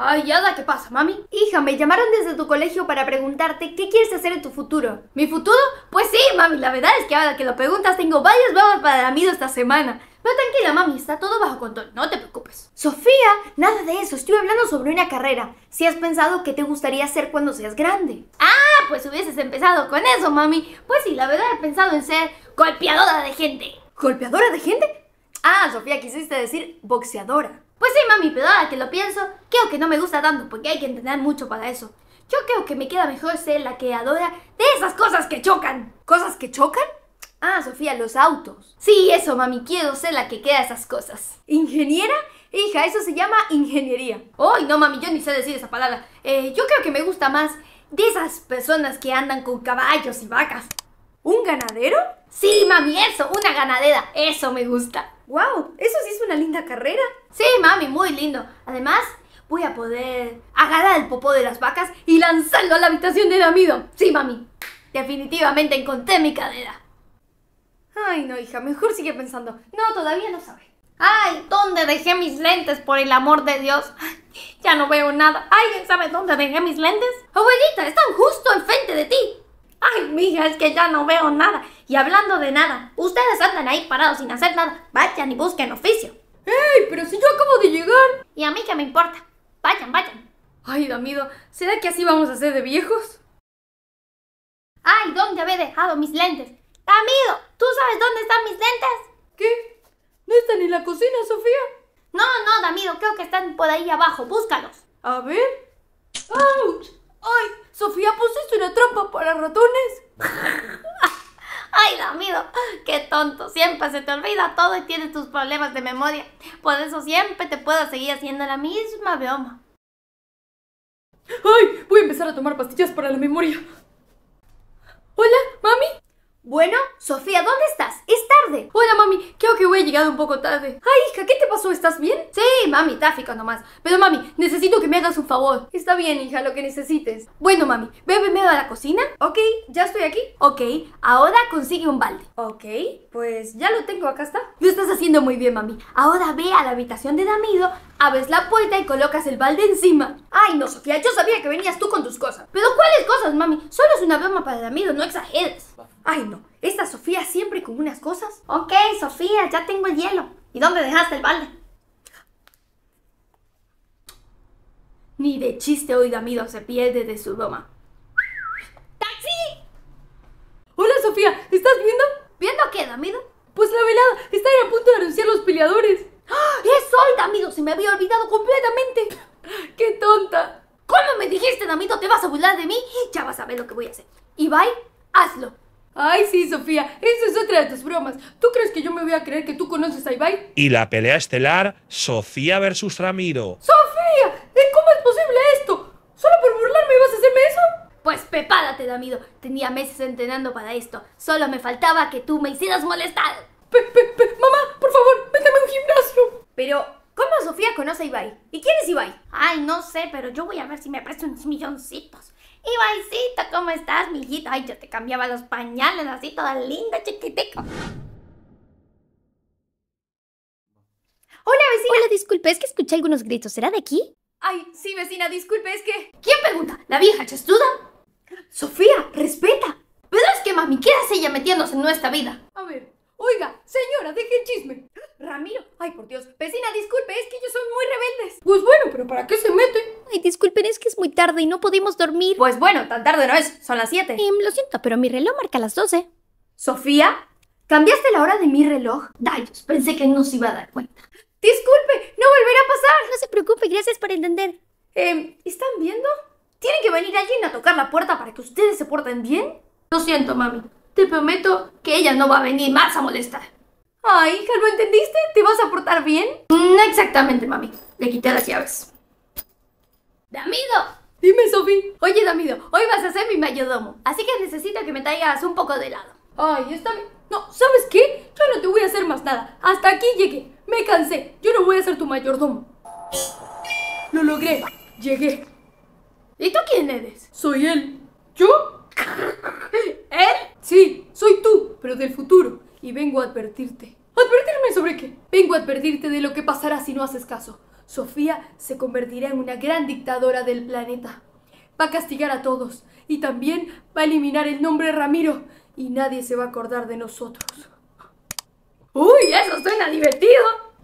Ay, Ada, ¿qué pasa, mami? Hija, me llamaron desde tu colegio para preguntarte qué quieres hacer en tu futuro. ¿Mi futuro? Pues sí, mami, la verdad es que ahora que lo preguntas tengo varios babas para mí esta semana. Pero tranquila, mami, está todo bajo control, no te preocupes. Sofía, nada de eso, estoy hablando sobre una carrera. Si has pensado qué te gustaría hacer cuando seas grande. Ah, pues hubieses empezado con eso, mami. Pues sí, la verdad he pensado en ser golpeadora de gente. ¿Golpeadora de gente? Ah, Sofía, quisiste decir boxeadora. Pues sí, mami, pero ahora que lo pienso, creo que no me gusta tanto porque hay que entender mucho para eso. Yo creo que me queda mejor ser la que adora de esas cosas que chocan. ¿Cosas que chocan? Ah, Sofía, los autos. Sí, eso, mami, quiero ser la que queda esas cosas. ¿Ingeniera? Hija, eso se llama ingeniería. Ay, no, mami, yo ni sé decir esa palabra. Eh, yo creo que me gusta más de esas personas que andan con caballos y vacas. ¿Un ganadero? Sí, mami, eso, una ganadera. Eso me gusta. ¡Wow! Eso sí es una linda carrera. Sí, mami, muy lindo. Además, voy a poder agarrar el popó de las vacas y lanzarlo a la habitación de Damido. Sí, mami. Definitivamente encontré mi cadera. Ay, no, hija, mejor sigue pensando. No, todavía no sabe. Ay, ¿dónde dejé mis lentes, por el amor de Dios? ya no veo nada. ¿Alguien sabe dónde dejé mis lentes? Abuelita, están justo enfrente de ti. Ay, mija, es que ya no veo nada. Y hablando de nada, ustedes andan ahí parados sin hacer nada. Vayan y busquen oficio. ¡Ey! Pero si yo acabo de llegar. ¿Y a mí qué me importa? Vayan, vayan. Ay, Damido, ¿será que así vamos a ser de viejos? Ay, ¿dónde había dejado mis lentes? Damido, ¿tú sabes dónde están mis lentes? ¿Qué? ¿No están en la cocina, Sofía? No, no, Damido, creo que están por ahí abajo. Búscalos. A ver. ¡Auch! ¡Ay! Sofía, pusiste una trampa para ratones. Ay, Damido, qué tonto. Siempre se te olvida todo y tienes tus problemas de memoria. Por eso siempre te puedo seguir haciendo la misma broma. ¡Ay! Voy a empezar a tomar pastillas para la memoria. Hola, mami. Bueno, Sofía, ¿dónde estás? Es tarde. Hola, mami. Creo que voy a llegar un poco tarde. Ay, hija, ¿qué te pasó? ¿Estás bien? Sí, mami, tráfico nomás. Pero, mami, necesito que me hagas favor. Está bien, hija, lo que necesites. Bueno, mami, ve primero a la cocina. Ok, ya estoy aquí. Ok, ahora consigue un balde. Ok, pues ya lo tengo, acá está. Lo estás haciendo muy bien, mami. Ahora ve a la habitación de Damido, abres la puerta y colocas el balde encima. Ay, no, Sofía, yo sabía que venías tú con tus cosas. Pero ¿cuáles cosas, mami? Solo es una broma para Damido, no exageres. Ay, no, esta Sofía siempre con unas cosas. Ok, Sofía, ya tengo el hielo. ¿Y dónde dejaste el balde? Ni de chiste hoy Damido se pierde de su broma. ¡Taxi! Hola Sofía, ¿estás viendo? ¿Viendo qué, Damido? Pues la velada, están a punto de anunciar los peleadores. ¡Ah! ¡Es hoy, Damido! Se me había olvidado completamente. ¡Qué tonta! ¿Cómo me dijiste, Damido? ¿Te vas a burlar de mí? Ya vas a ver lo que voy a hacer. Ibai, hazlo. Ay, sí, Sofía, esa es otra de tus bromas. ¿Tú crees que yo me voy a creer que tú conoces a Ibai? Y la pelea estelar, Sofía versus Ramiro. ¡Sofía! Pues prepárate, Damido. Tenía meses entrenando para esto. Solo me faltaba que tú me hicieras molestar. Mamá, por favor, métame a un gimnasio. Pero, ¿cómo Sofía conoce a Ibai? ¿Y quién es Ibai? Ay, no sé, pero yo voy a ver si me presto unos milloncitos. Ibaicito, ¿cómo estás, mijito? Ay, yo te cambiaba los pañales así, toda linda, chiquitica. Hola, vecina. Hola, disculpe, es que escuché algunos gritos. ¿Será de aquí? Ay, sí, vecina, disculpe, es que... ¿Quién pregunta? ¿La vieja chastuda? Sofía, respeta. Pero es que mami, ¿qué hace ella metiéndose en nuestra vida? A ver, oiga, señora, deje el chisme. Ramiro, ay por Dios, vecina, disculpe, es que ellos son muy rebeldes. Pues bueno, pero ¿para qué se meten? Ay, disculpen, es que es muy tarde y no podemos dormir. Pues bueno, tan tarde no es, son las 7. Em, lo siento, pero mi reloj marca las 12. Sofía, ¿cambiaste la hora de mi reloj? Dios, pensé que no se iba a dar cuenta. Disculpe, no volverá a pasar. No se preocupe, gracias por entender. Em, ¿Están viendo? ¿Tiene que venir alguien a tocar la puerta para que ustedes se porten bien? Lo siento, mami. Te prometo que ella no va a venir más a molestar. Ay, hija, ¿lo entendiste? ¿Te vas a portar bien? No exactamente, mami. Le quité las llaves. ¡Damido! Dime, Sofi. Oye, Damido, hoy vas a ser mi mayordomo, así que necesito que me traigas un poco de helado. Ay, está bien. No, ¿sabes qué? Yo no te voy a hacer más nada. Hasta aquí llegué. Me cansé. Yo no voy a ser tu mayordomo. Lo logré. Llegué. ¿Y tú quién eres? Soy él. ¿Yo? ¿Él? Sí, soy tú, pero del futuro. Y vengo a advertirte. ¿Advertirme sobre qué? Vengo a advertirte de lo que pasará si no haces caso. Sofía se convertirá en una gran dictadora del planeta. Va a castigar a todos y también va a eliminar el nombre Ramiro y nadie se va a acordar de nosotros. ¡Uy, eso suena divertido!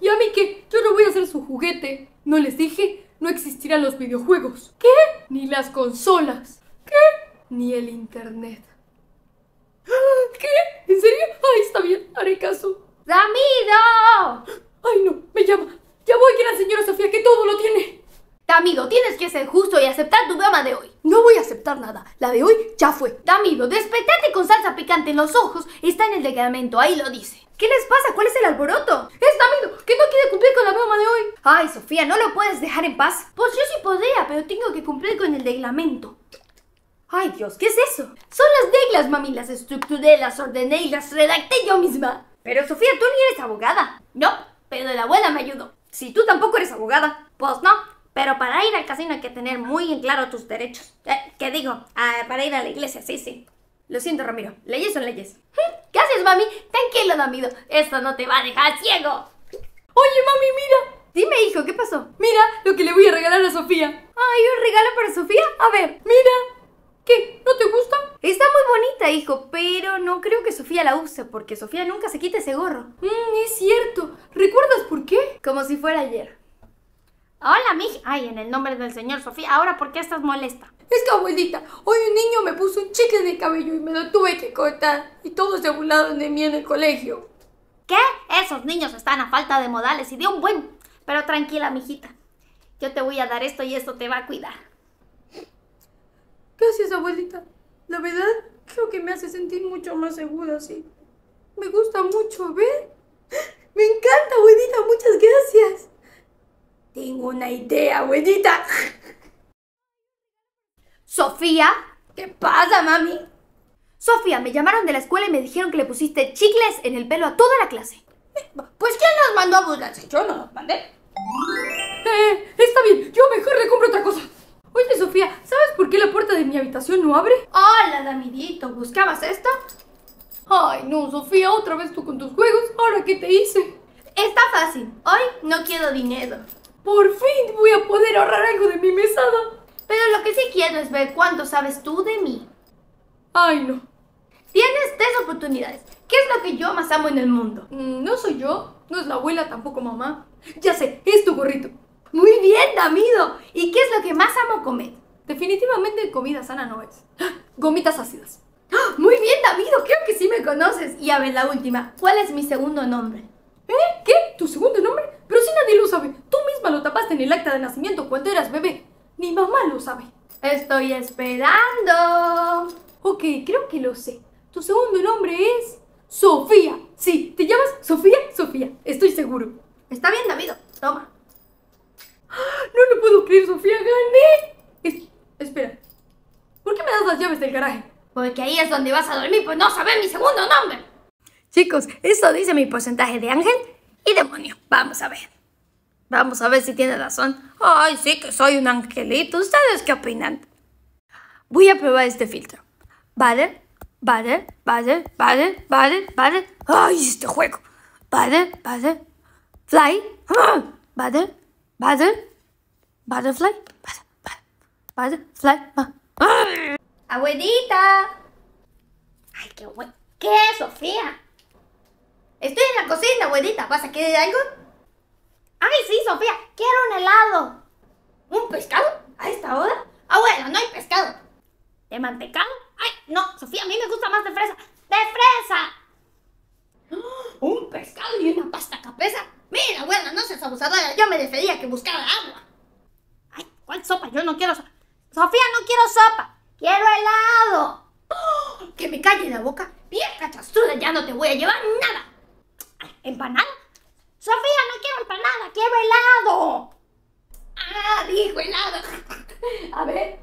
Y a mí qué? yo no voy a ser su juguete. No les dije, no existirán los videojuegos. ¿Qué? ni las consolas. ¿Qué? Ni el internet. ¿Qué? ¿En serio? Ay, está bien, haré caso. ¡Damido! Ay, no, me llama. Ya voy, la señora Sofía, que todo lo tiene. Damido, tienes que ser justo y aceptar tu broma de hoy. No voy a aceptar nada. La de hoy ya fue. Damido, despétate con salsa picante en los ojos. Está en el reglamento, ahí lo dice. ¿Qué les pasa? ¿Cuál es el alboroto? ¡Es amigo! ¡Que no quiere cumplir con la broma de hoy! Ay, Sofía, ¿no lo puedes dejar en paz? Pues yo sí podría, pero tengo que cumplir con el reglamento. Ay, Dios, ¿qué es eso? Son las reglas, mami. Las estructuré, las ordené y las redacté yo misma. Pero, Sofía, tú ni eres abogada. No, pero la abuela me ayudó. Si tú tampoco eres abogada, pues no. Pero para ir al casino hay que tener muy en claro tus derechos. Eh, ¿Qué digo? Ah, para ir a la iglesia, sí, sí. Lo siento, Ramiro. Leyes son leyes. ¿Qué haces, mami? Tranquilo, esto no te va a dejar ciego. Oye, mami, mira. Dime, hijo, ¿qué pasó? Mira lo que le voy a regalar a Sofía. ¿Hay un regalo para Sofía? A ver. Mira. ¿Qué? ¿No te gusta? Está muy bonita, hijo, pero no creo que Sofía la use, porque Sofía nunca se quita ese gorro. Mmm, es cierto. ¿Recuerdas por qué? Como si fuera ayer. Hola, mija. Ay, en el nombre del señor Sofía, ¿ahora por qué estás molesta? Es que abuelita, hoy un niño me puso un chicle en el cabello y me lo tuve que cortar y todos se burlaron de mí en el colegio. ¿Qué? Esos niños están a falta de modales y de un buen. Pero tranquila, mijita. Yo te voy a dar esto y esto te va a cuidar. Gracias, abuelita. La verdad, creo que me hace sentir mucho más segura así. Me gusta mucho, ¿ves? Me encanta, abuelita. Muchas gracias. Tengo una idea, abuelita. ¿Sofía? ¿Qué pasa, mami? Sofía, me llamaron de la escuela y me dijeron que le pusiste chicles en el pelo a toda la clase. Eh, pues ¿quién nos mandó a si Yo no los mandé. Eh, está bien, yo mejor le compro otra cosa. Oye, Sofía, ¿sabes por qué la puerta de mi habitación no abre? Hola, Damidito, ¿buscabas esto? Ay, no, Sofía, otra vez tú con tus juegos. ¿Ahora qué te hice? Está fácil. Hoy no quiero dinero. Por fin voy a poder ahorrar algo de mi mesada. Pero lo que sí quiero es ver cuánto sabes tú de mí. Ay, no. Tienes tres oportunidades. ¿Qué es lo que yo más amo en el mundo? Mm, no soy yo, no es la abuela, tampoco mamá. Ya sé, es tu gorrito. Muy bien, Damido. ¿Y qué es lo que más amo comer? Definitivamente comida sana no es. ¡Ah! Gomitas ácidas. ¡Ah! Muy bien, Damido, creo que sí me conoces. Y a ver, la última. ¿Cuál es mi segundo nombre? ¿Eh? ¿Qué? ¿Tu segundo nombre? Pero si nadie lo sabe. Tú misma lo tapaste en el acta de nacimiento cuando eras bebé. Mi mamá lo sabe. Estoy esperando. Ok, creo que lo sé. Tu segundo nombre es Sofía. Sí, te llamas Sofía, Sofía. Estoy seguro. Está bien, David. Toma. ¡Ah! No lo puedo creer, Sofía. Gané. Espera. ¿Por qué me das las llaves del garaje? Porque ahí es donde vas a dormir, pues no sabes mi segundo nombre. Chicos, eso dice mi porcentaje de ángel y demonio. Vamos a ver. Vamos a ver si tiene razón. Ay, sí que soy un angelito. ¿Ustedes qué opinan? Voy a probar este filtro. Vale, vale, vale, vale, vale, vale. Ay, este juego. Vale, vale. Fly. Ah, vale, vale. Butterfly. Vale, vale. Butterfly. Ah. Abuelita. Ay, qué bueno. ¿Qué, Sofía? Estoy en la cocina, abuelita. ¿Vas a querer algo? ¡Ay, sí, Sofía! ¡Quiero un helado! ¿Un pescado? ¿A esta hora? Abuela, ah, no hay pescado. ¿De mantecado? ¡Ay, no! Sofía, a mí me gusta más de fresa. ¡De fresa! ¡Oh! un pescado y una pasta capesa. Mira, abuela, no seas abusadora. Yo me defendía que buscara agua. Ay, ¿cuál sopa? Yo no quiero sopa. Sofía, no quiero sopa. Quiero helado. ¡Oh! que me calle la boca. Bien, chastruda, ya no te voy a llevar nada. ¿Empanada? Sofía nada quiero helado. Ah, dijo helado. A ver.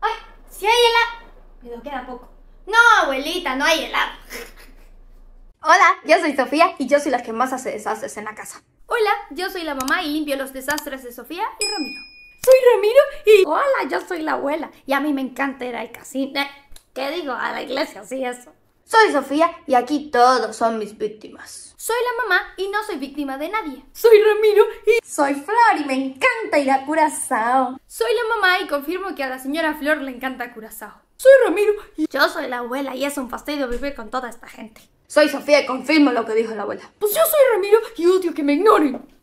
Ay, si hay helado. Pero queda poco. No, abuelita, no hay helado. Hola, yo soy Sofía y yo soy la que más hace desastres en la casa. Hola, yo soy la mamá y limpio los desastres de Sofía y Ramiro. Soy Ramiro y... Hola, yo soy la abuela y a mí me encanta ir al casino. Eh, ¿Qué digo? A la iglesia, sí, eso. Soy Sofía y aquí todos son mis víctimas. Soy la mamá y no soy víctima de nadie. Soy Ramiro y... Soy Flor y me encanta ir a Curazao. Soy la mamá y confirmo que a la señora Flor le encanta Curazao. Soy Ramiro y... Yo soy la abuela y es un fastidio vivir con toda esta gente. Soy Sofía y confirmo lo que dijo la abuela. Pues yo soy Ramiro y odio que me ignoren.